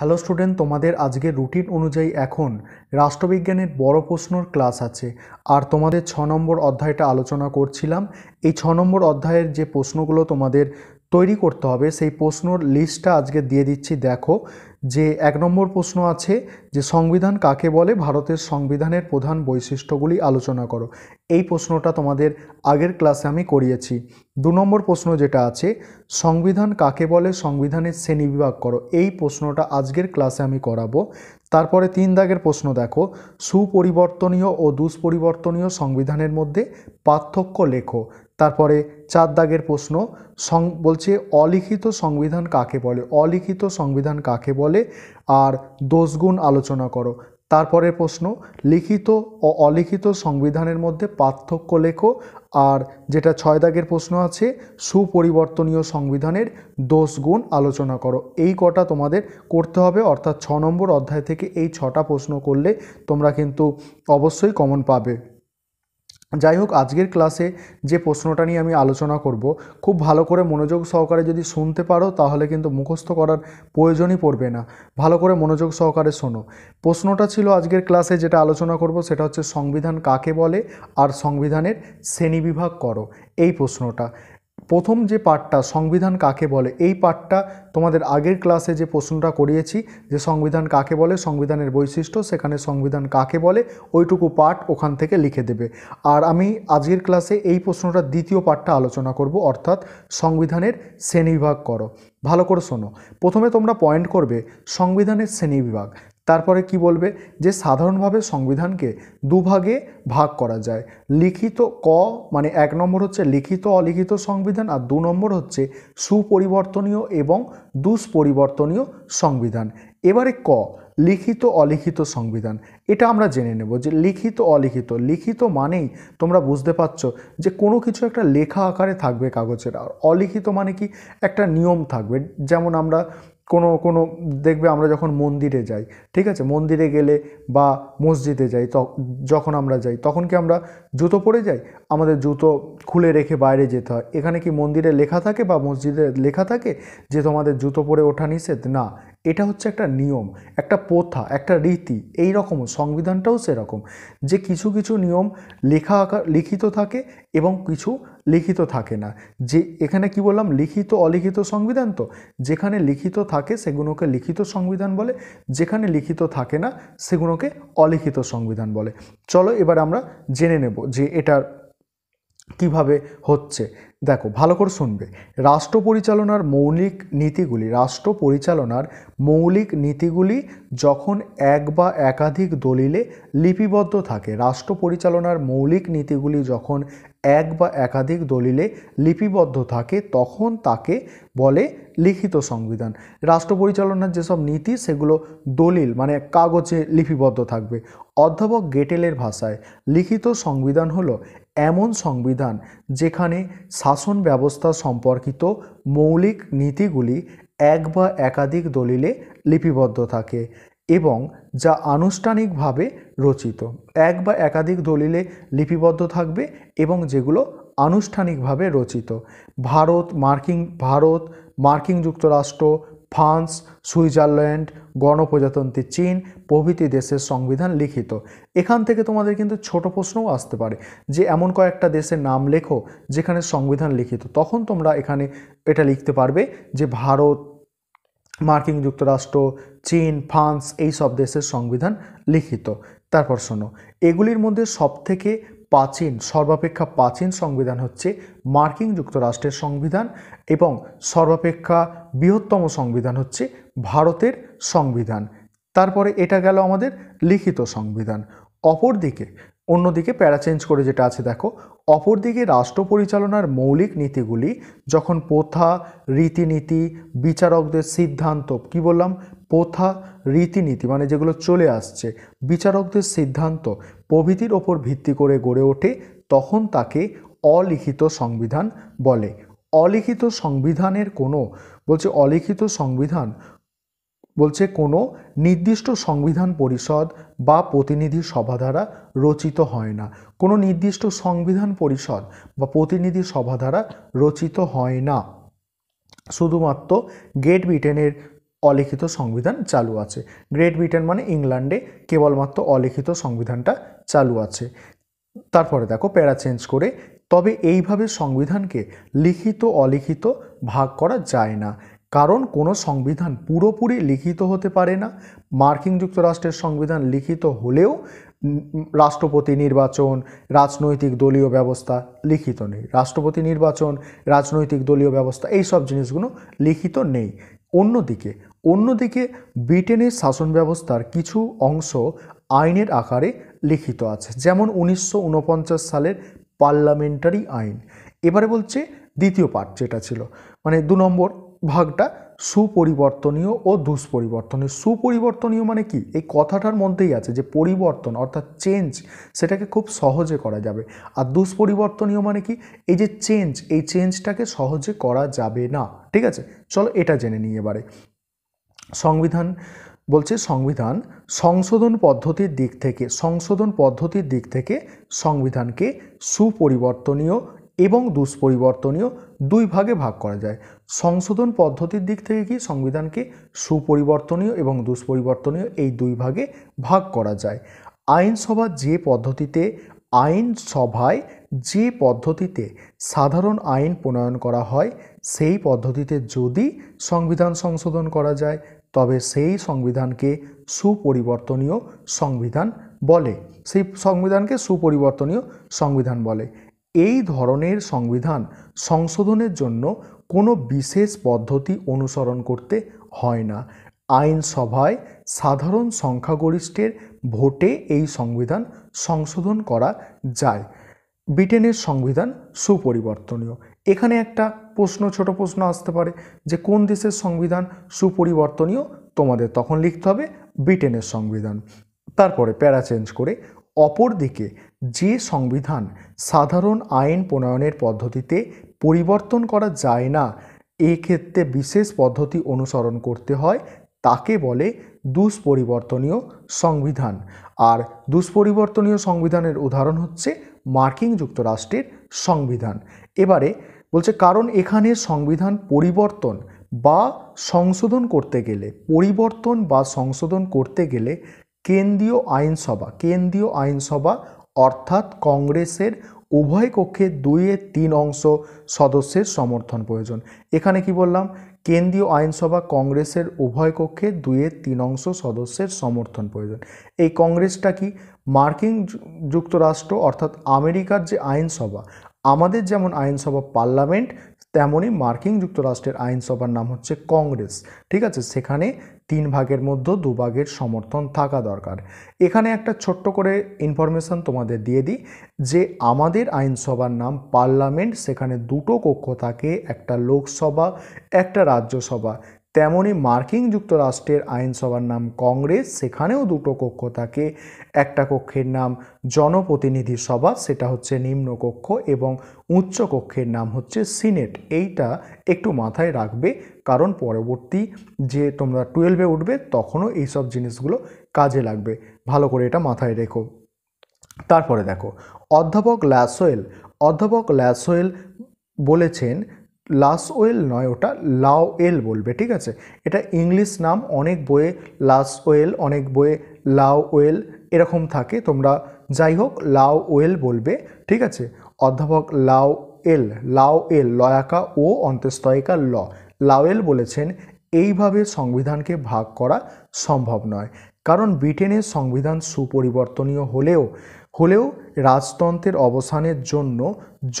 Hello student তোমাদের আজকে routine অনুযায়ী এখন রাষ্ট্রবিজ্ঞানের বড় প্রশ্নর ক্লাস আছে আর তোমাদের ছ নম্বর অধ্যায়টা আলোচনা করছিলাম এই ছ নম্বর অধ্যায়ের যে প্রশ্নগুলো তোমাদের তৈরি করতে হবে সেই প্রশ্নর লিস্টটা আজকে দিয়ে দিচ্ছি দেখো যে এক নম্বর প্রশ্ন আছে যে সংবিধান কাকে বলে ভারতের সংবিধানের প্রধান বৈশিষ্ট্যগুলি আলোচনা করো এই প্রশ্নটা তোমাদের আগের ক্লাসে আমি করিয়েছি দু নম্বর প্রশ্ন যেটা আছে সংবিধান কাকে বলে সংবিধানের শ্রেণীবিভাগ করো এই প্রশ্নটা আজকের ক্লাসে আমি করাবো তারপরে তিন দাগের প্রশ্ন দেখো সুপরিবর্তনীয় ও দুষ্পরিবর্তনীয় সংবিধানের মধ্যে পার্থক্য লেখো তারপরে চার দাগের প্রশ্ন সং বলছে অলিখিত সংবিধান কাকে বলে অলিখিত সংবিধান কাকে বলে আর দোষগুণ আলোচনা করো তারপরে প্রশ্ন লিখিত ও অলিখিত সংবিধানের মধ্যে পার্থক্য লেখো আর যেটা ছয় দাগের প্রশ্ন আছে সুপরিবর্তনীয় সংবিধানের দোষগুণ আলোচনা করো এই কটা তোমাদের করতে হবে অর্থাৎ ছ নম্বর অধ্যায় থেকে এই ছটা প্রশ্ন করলে তোমরা কিন্তু অবশ্যই কমন পাবে যাই হোক আজকের ক্লাসে যে প্রশ্নটা নিয়ে আমি আলোচনা করব খুব ভালো করে মনোযোগ সহকারে যদি শুনতে পারো তাহলে কিন্তু মুখস্থ করার প্রয়োজনই পড়বে না ভালো করে মনোযোগ সহকারে শোনো প্রশ্নটা ছিল আজকের ক্লাসে যেটা আলোচনা করব সেটা হচ্ছে সংবিধান কাকে বলে আর সংবিধানের শ্রেণীবিভাগ করো এই প্রশ্নটা প্রথম যে পাঠটা সংবিধান কাকে বলে এই পাঠটা তোমাদের আগের ক্লাসে যে প্রশ্নটা করিয়েছি যে সংবিধান কাকে বলে সংবিধানের বৈশিষ্ট্য সেখানে সংবিধান কাকে বলে ওইটুকু পাঠ ওখান থেকে লিখে দেবে আর আমি আজকের ক্লাসে এই প্রশ্নটা দ্বিতীয় পাঠটা আলোচনা করব অর্থাৎ সংবিধানের শ্রেণীবিভাগ করো ভালো করে শোনো প্রথমে তোমরা পয়েন্ট করবে সংবিধানের শ্রেণীবিভাগ তারপরে কি বলবে যে সাধারণভাবে সংবিধানকে দুভাগে ভাগ করা যায় লিখিত ক মানে এক নম্বর হচ্ছে লিখিত অলিখিত সংবিধান আর দু নম্বর হচ্ছে সুপরিবর্তনীয় এবং দুষ্পরিবর্তনীয় সংবিধান এবারে ক লিখিত অলিখিত সংবিধান এটা আমরা জেনে নেব যে লিখিত অলিখিত লিখিত মানেই তোমরা বুঝতে পারছো যে কোনো কিছু একটা লেখা আকারে থাকবে কাগজের আর অলিখিত মানে কি একটা নিয়ম থাকবে যেমন আমরা কোনো কোনো দেখবে আমরা যখন মন্দিরে যাই ঠিক আছে মন্দিরে গেলে বা মসজিদে যাই যখন আমরা যাই তখন কি আমরা জুতো পরে যাই আমাদের জুতো খুলে রেখে বাইরে যেতে হয় এখানে কি মন্দিরে লেখা থাকে বা মসজিদে লেখা থাকে যে তোমাদের জুতো পরে ওঠা নিষেধ না এটা হচ্ছে একটা নিয়ম একটা প্রথা একটা রীতি এই রকম সংবিধানটাও সেরকম যে কিছু কিছু নিয়ম লেখা আকার লিখিত থাকে এবং কিছু লিখিত থাকে না যে এখানে কি বললাম লিখিত অলিখিত সংবিধান তো যেখানে লিখিত থাকে সেগুলোকে লিখিত সংবিধান বলে যেখানে লিখিত থাকে না সেগুলোকে অলিখিত সংবিধান বলে চলো এবার আমরা জেনে নেব যে এটার কিভাবে হচ্ছে দেখো ভালো করে শুনবে রাষ্ট্র পরিচালনার মৌলিক নীতিগুলি রাষ্ট্র পরিচালনার মৌলিক নীতিগুলি যখন এক বা একাধিক দলিলে লিপিবদ্ধ থাকে রাষ্ট্র পরিচালনার মৌলিক নীতিগুলি যখন এক বা একাধিক দলিলে লিপিবদ্ধ থাকে তখন তাকে বলে লিখিত সংবিধান রাষ্ট্র পরিচালনার যেসব নীতি সেগুলো দলিল মানে কাগজে লিপিবদ্ধ থাকবে অধ্যাপক গেটেলের ভাষায় লিখিত সংবিধান হলো এমন সংবিধান যেখানে শাসন ব্যবস্থা সম্পর্কিত মৌলিক নীতিগুলি এক বা একাধিক দলিলে লিপিবদ্ধ থাকে এবং যা আনুষ্ঠানিকভাবে রচিত এক বা একাধিক দলিলে লিপিবদ্ধ থাকবে এবং যেগুলো আনুষ্ঠানিকভাবে রচিত ভারত মার্কিন ভারত মার্কিন যুক্তরাষ্ট্র ফ্রান্স সুইজারল্যান্ড গণপ্রজাতন্ত্রী চীন প্রভৃতি দেশের সংবিধান লিখিত এখান থেকে তোমাদের কিন্তু ছোট প্রশ্নও আসতে পারে যে এমন কয়েকটা দেশের নাম লেখো যেখানে সংবিধান লিখিত তখন তোমরা এখানে এটা লিখতে পারবে যে ভারত মার্কিন যুক্তরাষ্ট্র চীন ফ্রান্স এই সব দেশের সংবিধান লিখিত তারপর শোনো এগুলির মধ্যে সবথেকে প্রাচীন সর্বাপেক্ষা প্রাচীন সংবিধান হচ্ছে মার্কিন যুক্তরাষ্ট্রের সংবিধান এবং সর্বাপেক্ষা বৃহত্তম সংবিধান হচ্ছে ভারতের সংবিধান তারপরে এটা গেল আমাদের লিখিত সংবিধান অপরদিকে অন্যদিকে প্যারা চেঞ্জ করে যেটা আছে দেখো অপরদিকে রাষ্ট্র পরিচালনার মৌলিক নীতিগুলি যখন প্রথা রীতিনীতি বিচারকদের সিদ্ধান্ত কি বললাম প্রথা রীতিনীতি মানে যেগুলো চলে আসছে বিচারকদের সিদ্ধান্ত প্রভৃতির ওপর ভিত্তি করে গড়ে ওঠে তখন তাকে অলিখিত সংবিধান বলে অলিখিত সংবিধানের কোনো বলছে অলিখিত সংবিধান বলছে কোনো নির্দিষ্ট সংবিধান পরিষদ বা প্রতিনিধি সভা দ্বারা রচিত হয় না কোনো নির্দিষ্ট সংবিধান পরিষদ বা প্রতিনিধি সভা দ্বারা রচিত হয় না শুধুমাত্র গ্রেট ব্রিটেনের অলিখিত সংবিধান চালু আছে গ্রেট ব্রিটেন মানে ইংল্যান্ডে কেবলমাত্র অলিখিত সংবিধানটা চালু আছে তারপরে দেখো প্যারা চেঞ্জ করে তবে এইভাবে সংবিধানকে লিখিত অলিখিত ভাগ করা যায় না কারণ কোনো সংবিধান পুরোপুরি লিখিত হতে পারে না মার্কিন যুক্তরাষ্ট্রের সংবিধান লিখিত হলেও রাষ্ট্রপতি নির্বাচন রাজনৈতিক দলীয় ব্যবস্থা লিখিত নেই রাষ্ট্রপতি নির্বাচন রাজনৈতিক দলীয় ব্যবস্থা এই সব জিনিসগুলো লিখিত নেই অন্যদিকে অন্যদিকে ব্রিটেনের শাসন ব্যবস্থার কিছু অংশ আইনের আকারে লিখিত আছে যেমন উনিশশো সালের পার্লামেন্টারি আইন এবারে বলছে দ্বিতীয় পার্ট যেটা ছিল মানে দু নম্বর ভাগটা সুপরিবর্তনীয় ও দুষ্পরিবর্তনীয় সুপরিবর্তনীয় মানে কি এই কথাটার মধ্যেই আছে যে পরিবর্তন অর্থাৎ চেঞ্জ সেটাকে খুব সহজে করা যাবে আর দুষ্পরিবর্তনীয় মানে কি এই যে চেঞ্জ এই চেঞ্জটাকে সহজে করা যাবে না ঠিক আছে চলো এটা জেনে নিই এবারে সংবিধান বলছে সংবিধান সংশোধন পদ্ধতির দিক থেকে সংশোধন পদ্ধতির দিক থেকে সংবিধানকে সুপরিবর্তনীয় এবং দুষ্পরিবর্তনীয় দুই ভাগে ভাগ করা যায় সংশোধন পদ্ধতির দিক থেকে কি সংবিধানকে সুপরিবর্তনীয় এবং দুষ্পরিবর্তনীয় এই দুই ভাগে ভাগ করা যায় আইনসভা যে পদ্ধতিতে আইনসভায় যে পদ্ধতিতে সাধারণ আইন প্রণয়ন করা হয় সেই পদ্ধতিতে যদি সংবিধান সংশোধন করা যায় তবে সেই সংবিধানকে সুপরিবর্তনীয় সংবিধান বলে সেই সংবিধানকে সুপরিবর্তনীয় সংবিধান বলে এই ধরনের সংবিধান সংশোধনের জন্য কোনো বিশেষ পদ্ধতি অনুসরণ করতে হয় না আইনসভায় সাধারণ সংখ্যাগরিষ্ঠের ভোটে এই সংবিধান সংশোধন করা যায় ব্রিটেনের সংবিধান সুপরিবর্তনীয় এখানে একটা প্রশ্ন ছোট প্রশ্ন আসতে পারে যে কোন দেশের সংবিধান সুপরিবর্তনীয় তোমাদের তখন লিখতে হবে ব্রিটেনের সংবিধান তারপরে প্যারা চেঞ্জ করে অপরদিকে যে সংবিধান সাধারণ আইন প্রণয়নের পদ্ধতিতে পরিবর্তন করা যায় না এক্ষেত্রে বিশেষ পদ্ধতি অনুসরণ করতে হয় তাকে বলে দুষ্পরিবর্তনীয় সংবিধান আর দুষ্পরিবর্তনীয় সংবিধানের উদাহরণ হচ্ছে মার্কিন যুক্তরাষ্ট্রের সংবিধান এবারে বলছে কারণ এখানে সংবিধান পরিবর্তন বা সংশোধন করতে গেলে পরিবর্তন বা সংশোধন করতে গেলে কেন্দ্রীয় আইনসভা কেন্দ্রীয় আইনসভা অর্থাৎ কংগ্রেসের উভয় কক্ষে দুইয়ের তিন অংশ সদস্যের সমর্থন প্রয়োজন এখানে কি বললাম কেন্দ্রীয় আইনসভা কংগ্রেসের উভয় কক্ষে দুইয়ের তিন অংশ সদস্যের সমর্থন প্রয়োজন এই কংগ্রেসটা কি মার্কিন যুক্তরাষ্ট্র অর্থাৎ আমেরিকার যে আইনসভা আমাদের যেমন আইনসভা পার্লামেন্ট তেমনই মার্কিন যুক্তরাষ্ট্রের আইনসভার নাম হচ্ছে কংগ্রেস ঠিক আছে সেখানে তিন ভাগের মধ্যে দুভাগের সমর্থন থাকা দরকার এখানে একটা ছোট্ট করে ইনফরমেশান তোমাদের দিয়ে দিই যে আমাদের আইনসভার নাম পার্লামেন্ট সেখানে দুটো কক্ষ থাকে একটা লোকসভা একটা রাজ্যসভা তেমনি মার্কিন যুক্তরাষ্ট্রের আইনসভার নাম কংগ্রেস সেখানেও দুটো কক্ষ থাকে একটা কক্ষের নাম জনপ্রতিনিধি সভা সেটা হচ্ছে নিম্নকক্ষ এবং উচ্চ কক্ষের নাম হচ্ছে সিনেট এইটা একটু মাথায় রাখবে কারণ পরবর্তী যে তোমরা টুয়েলভে উঠবে তখনও এইসব জিনিসগুলো কাজে লাগবে ভালো করে এটা মাথায় রেখো তারপরে দেখো অধ্যাপক ল্যাসোয়েল অধ্যাপক ল্যাসোয়েল বলেছেন লাস ওয়েল নয় ওটা লাও এল বলবে ঠিক আছে এটা ইংলিশ নাম অনেক বইয়ে লাস ওয়েল অনেক বইয়ে লাও ওয়েল এরকম থাকে তোমরা যাই হোক লাও ওয়েল বলবে ঠিক আছে অধ্যাপক লাও এল লাও এল লয়াকা ও অন্তস্তয়িকা ল লাওয়েল বলেছেন এইভাবে সংবিধানকে ভাগ করা সম্ভব নয় কারণ ব্রিটেনের সংবিধান সুপরিবর্তনীয় হলেও হলেও রাজতন্ত্রের অবসানের জন্য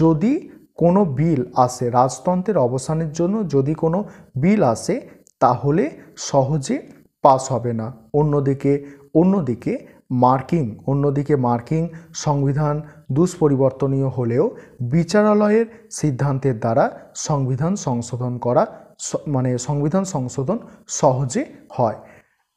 যদি কোনো বিল আসে রাজতন্ত্রের অবসানের জন্য যদি কোনো বিল আসে তাহলে সহজে পাস হবে না অন্যদিকে অন্যদিকে মার্কিং অন্যদিকে মার্কিং সংবিধান দুষ্পরিবর্তনীয় হলেও বিচারালয়ের সিদ্ধান্তের দ্বারা সংবিধান সংশোধন করা মানে সংবিধান সংশোধন সহজে হয়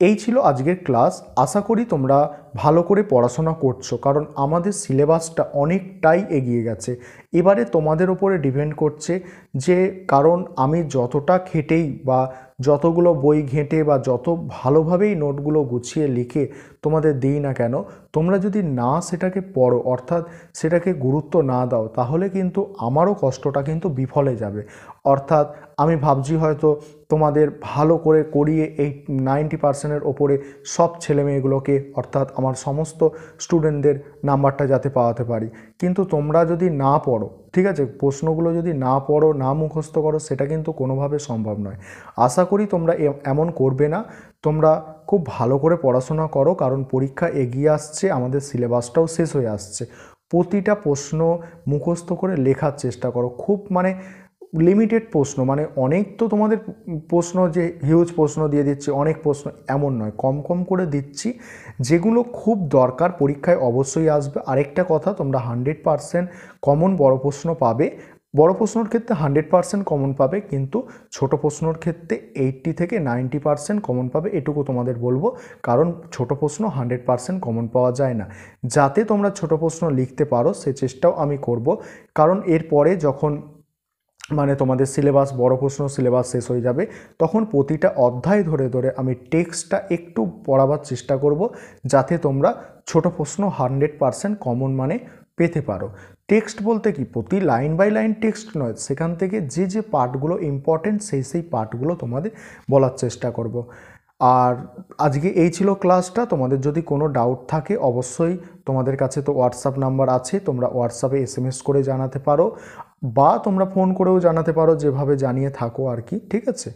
এই ছিল আজকের ক্লাস আশা করি তোমরা ভালো করে পড়াশোনা করছো কারণ আমাদের সিলেবাসটা অনেকটাই এগিয়ে গেছে এবারে তোমাদের ওপরে ডিপেন্ড করছে যে কারণ আমি যতটা খেটেই বা যতগুলো বই ঘেঁটে বা যত ভালোভাবেই নোটগুলো গুছিয়ে লিখে তোমাদের দিই না কেন তোমরা যদি না সেটাকে পড়ো অর্থাৎ সেটাকে গুরুত্ব না দাও তাহলে কিন্তু আমারও কষ্টটা কিন্তু বিফলে যাবে অর্থাৎ আমি ভাবছি হয়তো তোমাদের ভালো করে করিয়ে এই নাইনটি পার্সেন্টের ওপরে সব ছেলেমেয়েগুলোকে অর্থাৎ আমার আমার সমস্ত স্টুডেন্টদের নাম্বারটা যাতে পাওয়াতে পারি কিন্তু তোমরা যদি না পড়ো ঠিক আছে প্রশ্নগুলো যদি না পড়ো না মুখস্থ করো সেটা কিন্তু কোনোভাবে সম্ভব নয় আশা করি তোমরা এমন করবে না তোমরা খুব ভালো করে পড়াশোনা করো কারণ পরীক্ষা এগিয়ে আসছে আমাদের সিলেবাসটাও শেষ হয়ে আসছে প্রতিটা প্রশ্ন মুখস্থ করে লেখার চেষ্টা করো খুব মানে লিমিটেড প্রশ্ন মানে অনেক তো তোমাদের প্রশ্ন যে হিউজ প্রশ্ন দিয়ে দিচ্ছি অনেক প্রশ্ন এমন নয় কম কম করে দিচ্ছি যেগুলো খুব দরকার পরীক্ষায় অবশ্যই আসবে আরেকটা কথা তোমরা হান্ড্রেড পারসেন্ট কমন বড় প্রশ্ন পাবে বড় প্রশ্নর ক্ষেত্রে হান্ড্রেড পার্সেন্ট কমন পাবে কিন্তু ছোট প্রশ্নর ক্ষেত্রে এইটটি থেকে নাইনটি পার্সেন্ট কমন পাবে এটুকু তোমাদের বলবো কারণ ছোট প্রশ্ন হান্ড্রেড পার্সেন্ট কমন পাওয়া যায় না যাতে তোমরা ছোট প্রশ্ন লিখতে পারো সে চেষ্টাও আমি করব কারণ এরপরে যখন মানে তোমাদের সিলেবাস বড় প্রশ্ন সিলেবাস শেষ হয়ে যাবে তখন প্রতিটা অধ্যায় ধরে ধরে আমি টেক্সটটা একটু পড়াবার চেষ্টা করব যাতে তোমরা ছোট প্রশ্ন হান্ড্রেড পারসেন্ট কমন মানে পেতে পারো টেক্সট বলতে কি প্রতি লাইন বাই লাইন টেক্সট নয় সেখান থেকে যে যে পার্টগুলো ইম্পর্টেন্ট সেই সেই পার্টগুলো তোমাদের বলার চেষ্টা করব। আর আজকে এই ছিল ক্লাসটা তোমাদের যদি কোনো ডাউট থাকে অবশ্যই তোমাদের কাছে তো হোয়াটসঅ্যাপ নাম্বার আছে তোমরা হোয়াটসঅ্যাপে এস করে জানাতে পারো বা তোমরা ফোন করেও জানাতে পারো যেভাবে জানিয়ে থাকো আর কি ঠিক আছে